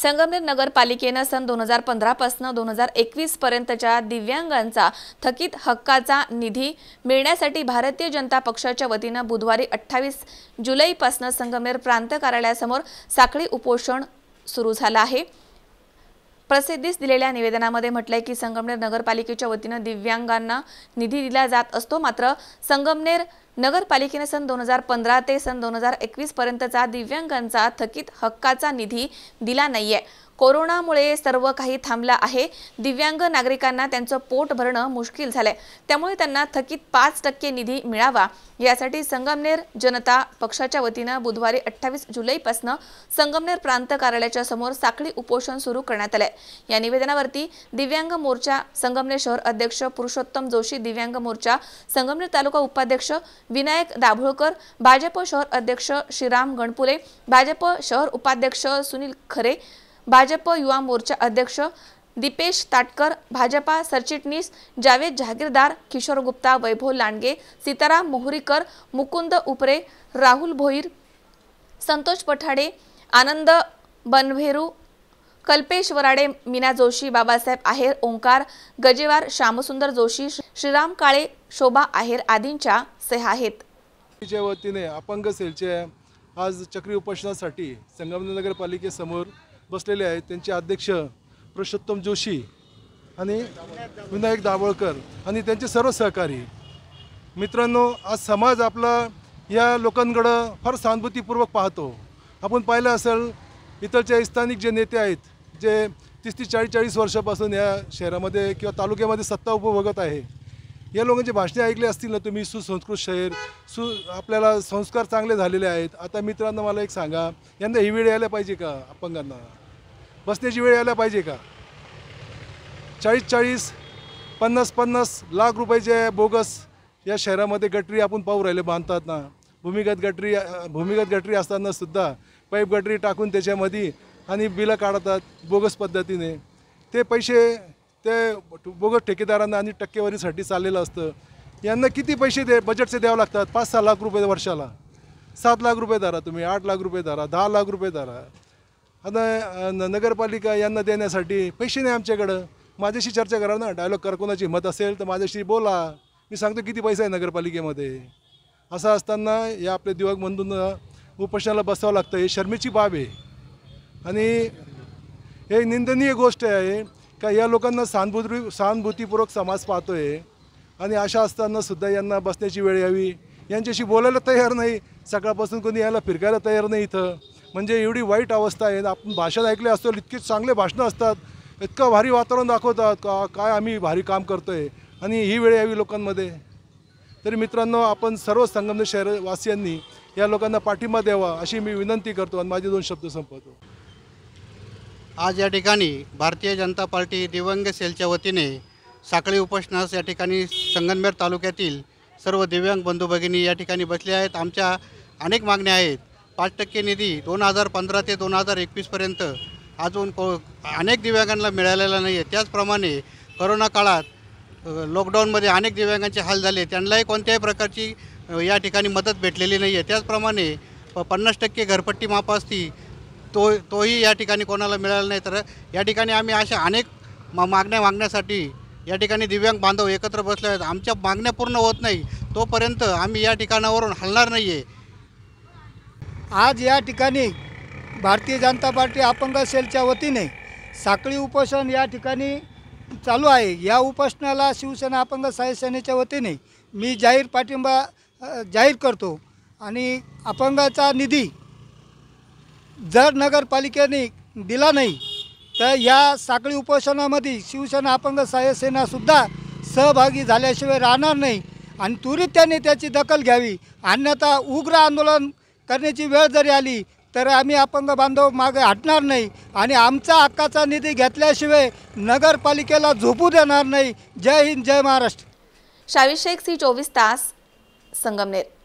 संगमनेर नगरपालिकेनं सन दोन हजार पंधरापासून दोन हजार एकवीस पर्यंतच्या दिव्यांगांचा थकीत हक्काचा निधी मिळण्यासाठी भारतीय जनता पक्षाच्या वतीनं बुधवारी अठ्ठावीस जुलैपासून संगमनेर प्रांत कार्यालयासमोर साखळी उपोषण सुरू झालं आहे प्रसिद्धीस दिलेल्या निवेदनामध्ये म्हटलंय की संगमनेर नगरपालिकेच्या वतीनं दिव्यांगांना निधी दिला जात असतो मात्र संगमनेर नगरपालिकेने सन दोन हजार पंधरा ते सन दोन हजार एकवीस पर्यंतचा दिव्यांगांचा थकीत हक्काचा निधी दिला नाहीये कोरोनामुळे सर्व काही थांबला आहे दिव्यांग नागरिकांना त्यांचं पोट भरणं मुश्किल झालंय त्यामुळे त्यांना थकीत पाच टक्के निधी मिळावा यासाठी संगमनेर जनता पक्षाच्या वतीनं बुधवारी अठ्ठावीस जुलैपासून संगमनेर प्रांत कार्यालयाच्या समोर साखळी उपोषण सुरू करण्यात आलंय या निवेदनावरती दिव्यांग मोर्चा संगमनेर शहर अध्यक्ष पुरुषोत्तम जोशी दिव्यांग मोर्चा संगमनेर तालुका उपाध्यक्ष विनायक दाभोळकर भाजप शहर अध्यक्ष श्रीराम गणपुले भाजप शहर उपाध्यक्ष सुनील खरे भाजप युवा मोर्चा अध्यक्ष दीपेश ताटकर भाजपा सरचिटणीस जावेद जहागीरदार किशोर गुप्ता वैभव लांडगे सीताराम मोहरीकर मुकुंद उपरे राहुल भोईर संतोष पठाडे आनंद बनभेरू कल्पेश वराडे मीना जोशी बाबासाहेब आहेर ओंकार गजेवार श्यामसुंदर जोशी श्रीराम काळे शोभा आहेर आदींच्या सह्या आहेत वतीने अपंग सेलचे आज चक्री उपोषणासाठी संगमनेर नगरपालिकेसमोर बसलेले आहेत त्यांचे अध्यक्ष पुरुषोत्तम जोशी आणि विनायक दाभोळकर आणि त्यांचे सर्व सहकारी मित्रांनो आज समाज आपला या लोकांकडं फार सहानुभूतीपूर्वक पाहतो आपण पाहिलं असेल इतरच्या स्थानिक जे नेते आहेत जे तीस तीस चाळीस चाळीस वर्षापासून या शहरामध्ये किंवा तालुक्यामध्ये सत्ता उपभोगत आहे या लोकांची भाषणे ऐकली असतील ना तुम्ही सुसंस्कृत शहर सु आपल्याला संस्कार चांगले झालेले आहेत आता मित्रांनो मला एक सांगा यांना ही वेळ यायला पाहिजे का अपंगांना बसण्याची वेळ यायला पाहिजे का चाळीस चाळीस पन्नास पन्नास लाख रुपयाचे बोगस या शहरामध्ये गटरी आपण पाहू राहिले बांधतात ना भूमिगत गटरी भूमिगत गटरी असताना सुद्धा पाईप गटरी टाकून त्याच्यामध्ये आणि बिलं काढतात बोगस पद्धतीने ते पैसे ते बोगस ठेकेदारांना आणि टक्केवारीसाठी चाललेलं असतं यांना किती पैसे दे बजेटचे द्यावं लागतात पाच सहा लाख रुपये वर्षाला सात लाख रुपये धरा तुम्ही आठ लाख रुपये धरा दहा लाख रुपये धरा आता नगरपालिका यांना देण्यासाठी पैसे नाही आमच्याकडं माझ्याशी चर्चा करा ना डायलॉग करा कोणाची असेल तर माझ्याशी बोला मी सांगतो किती पैसा आहे नगरपालिकेमध्ये असं असताना या आपल्या दिवागबंधूंना उपोषणाला बसावं लागतं हे शर्मेची बाब आहे आणि हे निंदनीय गोष्ट आहे का या लोकांना सहानुभूती सहानुभूतीपूर्वक समाज पाहतो आहे आणि अशा असतानासुद्धा यांना बसण्याची वेळ यावी यांच्याशी बोलायला तयार नाही सकाळपासून कोणी यायला फिरकायला तयार नाही इथं म्हणजे एवढी वाईट अवस्था आहे आपण भाषण ऐकले असतो इतके चांगले भाषणं असतात इतकं भारी वातावरण दाखवतात का काय आम्ही भारी काम करतो आहे आणि ही वेळ यावी लोकांमध्ये तरी मित्रांनो आपण सर्व संगमनेर शहरवासियांनी या लोकांना पाठिंबा द्यावा अशी मी विनंती करतो आणि माझे दोन शब्द संपवतो आज या ठिकाणी भारतीय जनता पार्टी दिव्यांग सेलच्या वतीने साखळी उपोषणास या ठिकाणी संगनमेर तालुक्यातील सर्व दिव्यांग बंधू भगिनी या ठिकाणी बसले आहेत आमच्या अनेक मागण्या आहेत पाच टक्के निधी दोन हजार पंधरा ते दोन हजार एकवीसपर्यंत अजून को अनेक दिव्यांगांना मिळालेला नाही आहे त्याचप्रमाणे करोना काळात लॉकडाऊनमध्ये अनेक दिव्यांगांचे हाल झाले त्यांनाही कोणत्याही प्रकारची या ठिकाणी मदत भेटलेली नाही आहे त्याचप्रमाणे प पन्नास टक्के घरपट्टी माफ असती तो तोही या ठिकाणी कोणाला मिळाला नाही तर या ठिकाणी आम्ही अशा अनेक मा मागण्या मागण्यासाठी या ठिकाणी दिव्यांग बांधव एकत्र बसले आहेत आमच्या मागण्या पूर्ण होत नाही तोपर्यंत आम्ही या ठिकाणावरून हलणार नाही आहे आज या ठिकाणी भारतीय जनता पार्टी अपंग सेलच्या वतीने साखळी उपोषण या ठिकाणी चालू आहे या उपोषणाला शिवसेना अपंग साहित्य सेनेच्या वतीने मी जाहीर पाठिंबा जाहीर करतो आणि अपंगाचा निधी जर नगरपालिकेने दिला नाही तर या साखळी उपोषणामध्ये शिवसेना अपंग सहाय्यसेनासुद्धा सहभागी झाल्याशिवाय राहणार नाही आणि त्वरित त्यांनी त्याची दखल घ्यावी अन्यथा उग्र आंदोलन करण्याची वेळ जरी आली तर आम्ही अपंग बांधव मागे हटणार नाही आणि आमचा हक्काचा निधी घेतल्याशिवाय नगरपालिकेला झोपू देणार नाही जय हिंद जय महाराष्ट्र शाविशेख सी चोवीस तास संगमनेर